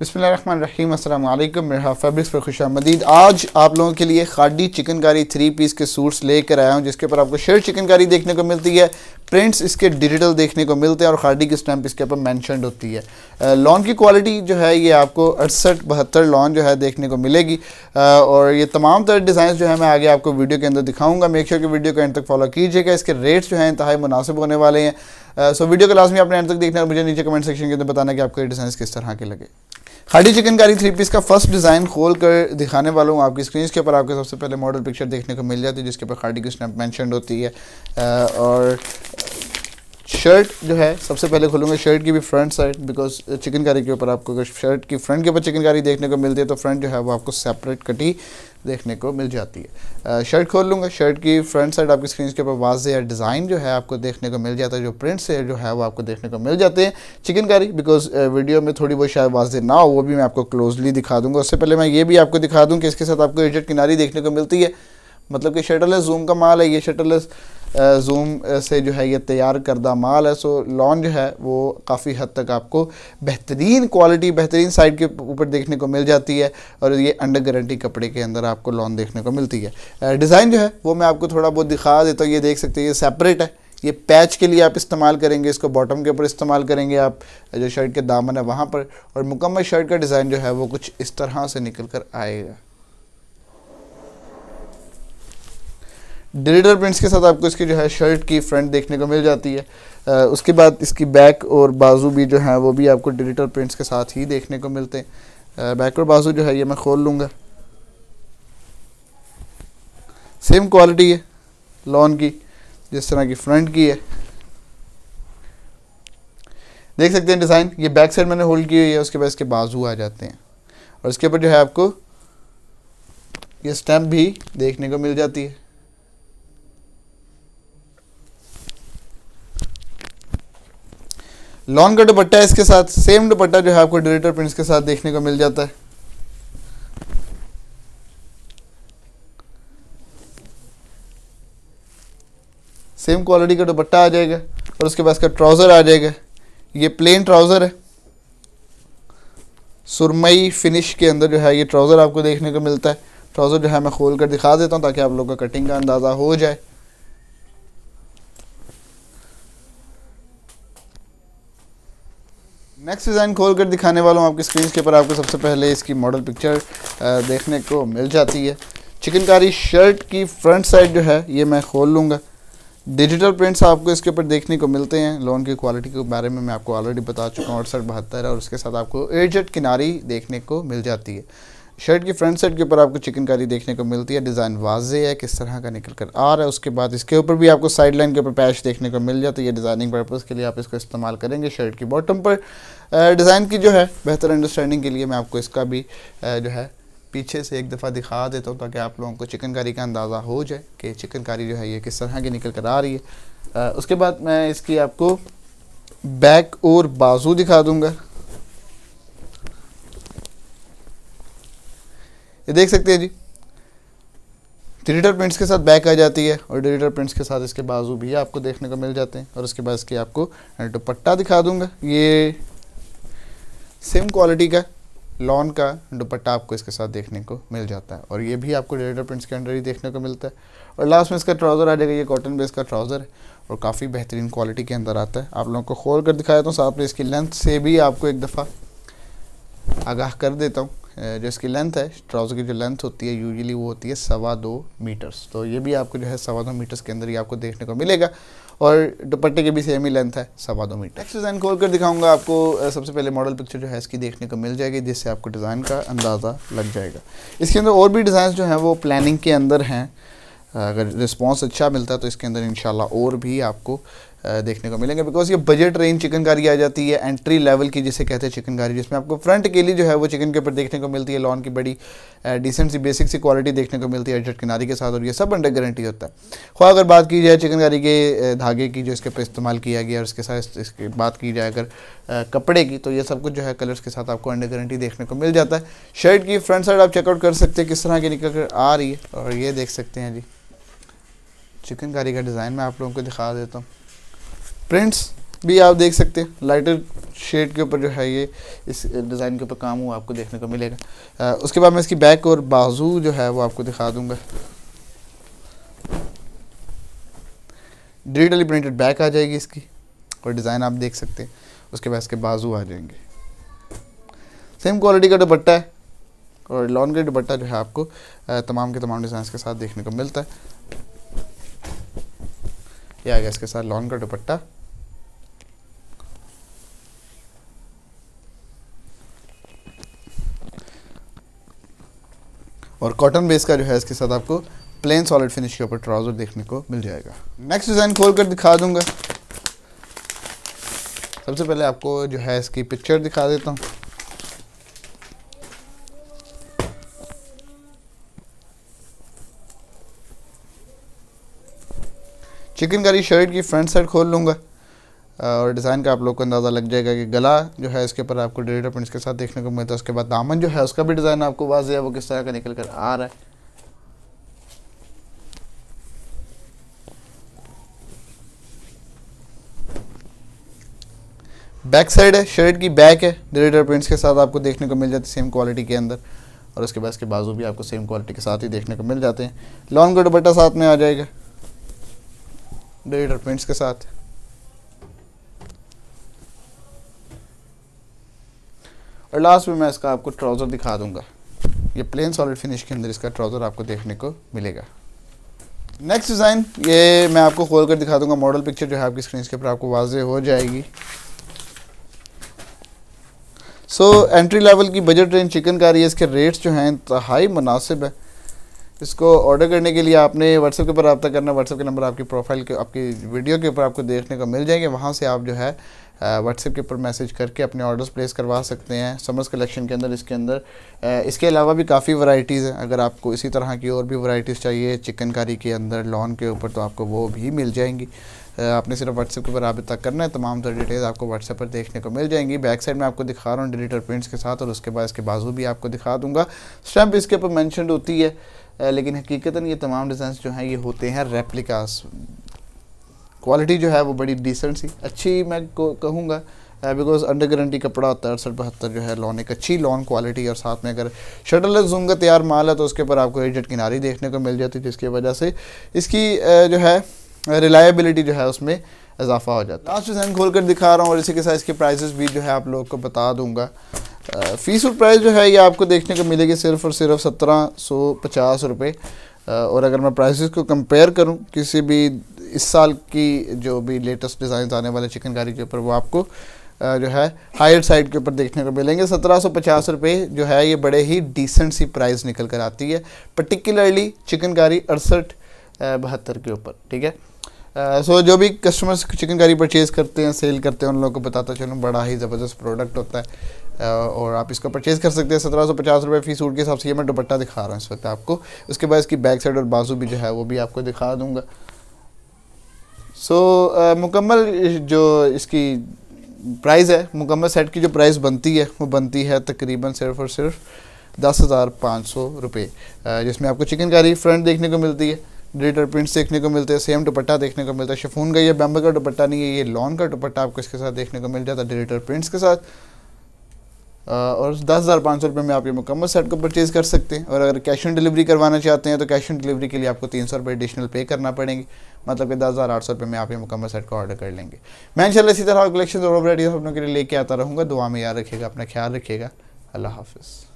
बसमीम मेरा फैब्रिक्स पर खुश मदीद आज आप लोगों के लिए खाडी चिकनकारी थ्री पीस के सूट्स लेकर आया हूँ जिसके ऊपर आपको शेयर चिकनकारी देखने को मिलती है प्रिंट्स इसके डिजिटल देखने को मिलते हैं और खाडी की स्टैंप इसके ऊपर मैंशनड होती है लॉन की क्वालिटी जो है ये आपको अड़सठ बहत्तर लॉन जो है देखने को मिलेगी और ये तमाम तरह डिज़ाइन जो है मैं आगे आपको वीडियो के अंदर दिखाऊंगा मेक श्योर की वीडियो को एंड तक फॉलो कीजिएगा इसके रेट्स जो है इंतहाई मुनासिब होने वाले हैं सो वीडियो के लास्ट में आपने एंड तक देखना है मुझे नीचे कमेंट सेक्शन के अंदर बताना कि आपको ये डिज़ाइन किस तरह के लगे खाटी चिकनकारी थ्री पीस का फर्स्ट डिज़ाइन खोल कर दिखाने वाला हूँ आपकी स्क्रीन के ऊपर आपके सबसे पहले मॉडल पिक्चर देखने को मिल जाती है जिसके ऊपर खाटी की स्नैप मैंशन होती है और शर्ट जो है सबसे पहले खोलूंगा शर्ट की भी फ्रंट साइड बिकॉज चिकनकारी के ऊपर आपको शर्ट की फ्रंट के ऊपर चिकनकारी देखने को मिलती है तो फ्रंट जो है वो आपको सेपरेट कटी देखने को मिल जाती है शर्ट खोल लूँगा शर्ट की फ्रंट साइड आपकी स्क्रीन के ऊपर वाज या डिज़ाइन जो है आपको देखने को मिल जाता है जो प्रिंट्स है जो है वो आपको देखने को मिल जाते हैं चिकनकारी बिकॉज वीडियो में थोड़ी बहुत शायद वाजे ना हो वो भी मैं आपको क्लोजली दिखा दूँगा उससे पहले मैं ये भी आपको दिखा दूँ कि इसके साथ आपको एजट किनारी देखने को मिलती है मतलब कि शटरलेस जूम का माल है ये शटरलेस जूम से जो है ये तैयार करदा माल है सो लॉन जो है वो काफ़ी हद तक आपको बेहतरीन क्वालिटी बेहतरीन साइड के ऊपर देखने को मिल जाती है और ये अंडर गारंटी कपड़े के अंदर आपको लॉन देखने को मिलती है डिज़ाइन जो है वो मैं आपको थोड़ा बहुत दिखा देता हूँ ये देख सकते हैं ये सेपरेट है ये पैच के लिए आप इस्तेमाल करेंगे इसको बॉटम के ऊपर इस्तेमाल करेंगे आप जो शर्ट के दामन है वहाँ पर और मुकम्मल शर्ट का डिज़ाइन जो है वो कुछ इस तरह से निकल कर आएगा डिजिटल प्रिंट्स के साथ आपको इसकी जो है शर्ट की फ्रंट देखने को मिल जाती है आ, उसके बाद इसकी बैक और बाजू भी जो है वो भी आपको डिजिटल प्रिंट्स के साथ ही देखने को मिलते हैं आ, बैक और बाजू जो है ये मैं खोल लूँगा सेम क्वालिटी है लॉन की जिस तरह की फ्रंट की है देख सकते हैं डिज़ाइन ये बैक साइड मैंने होल्ड की हुई है उसके बाद इसके बाजू आ जाते हैं और इसके ऊपर जो है आपको ये स्टैम्प भी देखने को मिल जाती है लॉन्ग का दुपट्टा इसके साथ सेम दुपट्टा जो है आपको डिजिटल प्रिंट्स के साथ देखने को मिल जाता है सेम क्वालिटी का दुपट्टा आ जाएगा और उसके बाद इसका ट्राउज़र आ जाएगा ये प्लेन ट्राउज़र है सुरमई फिनिश के अंदर जो है ये ट्राउज़र आपको देखने को मिलता है ट्राउज़र जो है मैं खोल कर दिखा देता हूँ ताकि आप लोग का कटिंग का अंदाज़ा हो जाए नेक्स्ट डिज़ाइन खोल कर दिखाने वाला हूँ आपकी स्क्रीन के ऊपर आपको सबसे पहले इसकी मॉडल पिक्चर देखने को मिल जाती है चिकनकारी शर्ट की फ्रंट साइड जो है ये मैं खोल लूँगा डिजिटल प्रिंट्स आपको इसके ऊपर देखने को मिलते हैं लोन की क्वालिटी के बारे में मैं आपको ऑलरेडी बता चुका हूँ अड़सठ बहत्तर और उसके साथ आपको एडजट किनारी देखने को मिल जाती है शर्ट की फ्रंट साइड के ऊपर आपको चिकनकारी देखने को मिलती है डिज़ाइन वाजे है किस तरह का निकल कर आ रहा है उसके बाद इसके ऊपर भी आपको साइड लाइन के ऊपर पैच देखने को मिल जाता है ये डिज़ाइनिंग पर्पज़ के लिए आप इसको इस्तेमाल करेंगे शर्ट की बॉटम पर डिज़ाइन की जो है बेहतर अंडरस्टैंडिंग के लिए मैं आपको इसका भी जो है पीछे से एक दफ़ा दिखा देता हूँ ताकि आप लोगों को चिकनकारी का अंदाज़ा हो जाए कि चिकनकारी जो है ये किस तरह की निकल कर आ रही है उसके बाद मैं इसकी आपको बैक और बाजू दिखा दूँगा ये देख सकते हैं जी डिजिटल प्रिंट्स के साथ बैक आ जाती है और डिजिटल प्रिंट्स के साथ इसके बाजू भी आपको देखने को मिल जाते हैं और उसके बाद इसके आपको दुपट्टा दिखा दूंगा ये सेम क्वालिटी का लॉन का दुपट्टा आपको इसके साथ देखने को मिल जाता है और ये भी आपको डिजिटल प्रिंट्स के अंडर ही देखने को मिलता है और लास्ट में इसका ट्राउज़र आ जाएगा ये कॉटन बेस का ट्राउज़र है और काफ़ी बेहतरीन क्वालिटी के अंदर आता है आप लोगों को खोल कर दिखाया था तो साथ में इसकी लेंथ से भी आपको एक दफ़ा आगाह कर देता हूँ जो इसकी लेंथ है ट्राउज़र की जो लेंथ होती है यूजली वो होती है सवा दो मीटर्स तो ये भी आपको जो है सवा दो मीटर्स के अंदर ही आपको देखने को मिलेगा और दुपट्टे की भी सेम ही लेंथ है सवा दो मीटर नेक्स्ट डिज़ाइन खोल कर दिखाऊंगा आपको सबसे पहले मॉडल पिक्चर जो है इसकी देखने को मिल जाएगी जिससे आपको डिज़ाइन का अंदाज़ा लग जाएगा इसके अंदर और भी डिज़ाइन जो हैं वो प्लानिंग के अंदर हैं अगर रिस्पॉन्स अच्छा मिलता है तो इसके अंदर इन और भी आपको देखने को मिलेंगे बिकॉज ये बजट रेंज चिकनकारी आ जाती है एंट्री लेवल की जिसे कहते हैं चिकनकारी जिसमें आपको फ्रंट के लिए जो है वो चिकन के ऊपर देखने को मिलती है लॉन की बड़ी डिसेंट सी बेसिक सी क्वालिटी देखने को मिलती है एडजट किनारी के साथ और ये सब अंडर गारंटी होता है खुआ अगर बात की जाए चिकनकारी के धागे की जो इसके ऊपर इस्तेमाल किया गया और इसके साथ इसकी बात की जाए अगर कपड़े की तो ये सब कुछ जो है कलर्स के साथ आपको अंडर गारंटी देखने को मिल जाता है शर्ट की फ्रंट साइड आप चेकआउट कर सकते हैं किस तरह की निकल कर आ रही है और ये देख सकते हैं जी चिकनकारी का डिज़ाइन मैं आप लोगों को दिखा देता हूँ प्रिंट्स भी आप देख सकते हैं लाइटर शेड के ऊपर जो है ये इस डिज़ाइन के ऊपर काम हुआ आपको देखने को मिलेगा आ, उसके बाद मैं इसकी बैक और बाजू जो है वो आपको दिखा दूंगा डिजिटली प्रिंटेड बैक आ जाएगी इसकी और डिज़ाइन आप देख सकते हैं उसके बाद इसके बाजू आ जाएंगे सेम क्वालिटी का दुपट्टा है और लॉन्ग का दुपट्टा जो है आपको तमाम के तमाम डिज़ाइन के साथ देखने को मिलता है या आ गया इसके साथ लॉन्ग का दुपट्टा और कॉटन बेस का जो है इसके साथ आपको प्लेन सॉलिड फिनिश के ऊपर ट्राउज़र देखने को मिल जाएगा नेक्स्ट डिज़ाइन खोल कर दिखा दूंगा सबसे पहले आपको जो है इसकी पिक्चर दिखा देता हूँ चिकनकारी शर्ट की फ्रंट साइड खोल लूँगा और डिज़ाइन का आप लोग को अंदाज़ा लग जाएगा कि गला जो है इसके ऊपर आपको डेटा प्रिंट्स के साथ देखने को मिलता है उसके बाद दामन जो है उसका भी डिज़ाइन आपको वाज है वो किस तरह का निकल कर आ रहा है बैक साइड है शर्ट की बैक है डिजिटल प्रिंट्स के साथ आपको देखने को मिल जाती है सेम क्वालिटी के अंदर और उसके बाद इसके बाजू भी आपको सेम क्वालिटी के साथ ही देखने को मिल जाते हैं लॉन्ग का दुपट्टा साथ में आ जाएगा डिजिटल प्रिंट्स के साथ और लास्ट में मैं इसका आपको ट्राउज़र दिखा दूंगा ये प्लेन सॉलिड फिनिश के अंदर इसका ट्राउज़र आपको देखने को मिलेगा नेक्स्ट डिज़ाइन ये मैं आपको खोल कर दिखा दूंगा मॉडल पिक्चर जो है आपकी स्क्रीन के ऊपर आपको वाजे हो जाएगी सो एंट्री लेवल की बजट रेंज चिकन का रही है इसके रेट्स जो हैं हाई मुनासिब है इसको ऑर्डर करने के लिए आपने व्हाट्सएप के ऊपर रबा करना व्हाट्सएप के नंबर आपकी प्रोफाइल के आपकी वीडियो के ऊपर आपको देखने को मिल जाएंगे वहाँ से आप जो है व्हाट्सएप के ऊपर मैसेज करके अपने ऑर्डर्स प्लेस करवा सकते हैं समर्स कलेक्शन के अंदर इसके अंदर इसके अलावा भी काफ़ी वैरायटीज़ हैं अगर आपको इसी तरह की और भी वैरायटीज़ चाहिए चिकनकारी के अंदर लॉन के ऊपर तो आपको वो भी मिल जाएंगी आपने सिर्फ व्हाट्सएप के ऊपर रबा करना है तमाम तर डिटेल्स आपको व्हाट्सएप पर देखने को मिल जाएंगी बैक साइड में आपको दिखा रहा हूँ डिजिटल प्रिंट्स के साथ और उसके बाद इसके बाजू भी आपको दिखा दूँगा स्टैम्प इसके ऊपर मैंशनड होती है लेकिन हकीकता ये तमाम डिज़ाइन जो हैं ये होते हैं रेप्लिकास क्वालिटी जो है वो बड़ी डिसेंट सी अच्छी मैं कहूँगा बिकॉज अंडर गारंटी कपड़ा होता है अड़सठ बहत्तर जो है लॉन एक अच्छी लॉन क्वालिटी और साथ में अगर शटल जूम का तैयार माल है तो उसके ऊपर आपको एजट किनारी देखने को मिल जाती है जिसकी वजह से इसकी जो है रिलायबिलिटी जो है उसमें इजाफा हो जाता है लास्ट डिज़ाइन खोल कर दिखा रहा हूँ और इसी के साथ इसके प्राइजेस भी जो है आप लोग को बता दूंगा फीस और प्राइस जो है ये आपको देखने को मिलेगी सिर्फ और सिर्फ सत्रह सौ पचास रुपये और अगर मैं प्राइसेस को कंपेयर करूँ किसी भी इस साल की जो भी लेटेस्ट डिज़ाइन आने वाले चिकनकारी के ऊपर वो आपको जो है हायर साइड के ऊपर देखने को मिलेंगे सत्रह सौ पचास रुपये जो है ये बड़े ही डिसेंट सी प्राइस निकल कर आती है पर्टिकुलरली चिकनकारी अड़सठ बहत्तर के ऊपर ठीक है सो uh, so, जो भी कस्टमर्स चिकनकारी परचेज़ करते हैं सेल करते हैं उन लोगों को बताता चलूँ बड़ा ही ज़बरदस्त प्रोडक्ट होता है uh, और आप इसका परचेज़ कर सकते हैं सत्रह सौ पचास रुपये फीस सूट के हिसाब से ये मैं दुपट्टा दिखा रहा हूँ इस वक्त आपको उसके बाद इसकी बैक साइड और बाजू भी जो है वो भी आपको दिखा दूँगा सो so, uh, मुकम्मल जो इसकी प्राइस है मुकम्मल सेट की जो प्राइस बनती है वो बनती है तकरीबन सिर्फ और सिर्फ दस हज़ार पाँच सौ रुपये uh, जिसमें आपको चिकनकारी फ्रंट देखने को मिलती है ग्लिटर प्रिंट्स देखने को मिलते हैं सेम दुपट्टा देखने को मिलता है शफून का ये बैम्बर का दुपट्टा नहीं है ये लॉन का दुपट्टा आपको इसके साथ देखने को मिल जाता है ग्लिटर प्रिंट्स के साथ uh, और दस हज़ार पाँच सौ रुपये में आप ये मुकम्मल सेट को परचेज़ कर सकते हैं और अगर कैश ऑन डिलीवरी करवाना चाहते हैं तो कैश ऑन डिलीवरी के लिए आपको तीन सौ रुपये एडिशनल पे करना पड़ेंगे मतलब कि दस हज़ार आठ सौ रुपये में आप ये मुकम्मल सेट का ऑर्डर कर लेंगे मैं इंशाल्लाह इसी तरह कलेक्शन और वराइटीज़ अपनों के लिए लेके आता रहूँगा दुआ में याद रखिएगा अपना ख्याल रखिएगा अल्लाह हाफिज़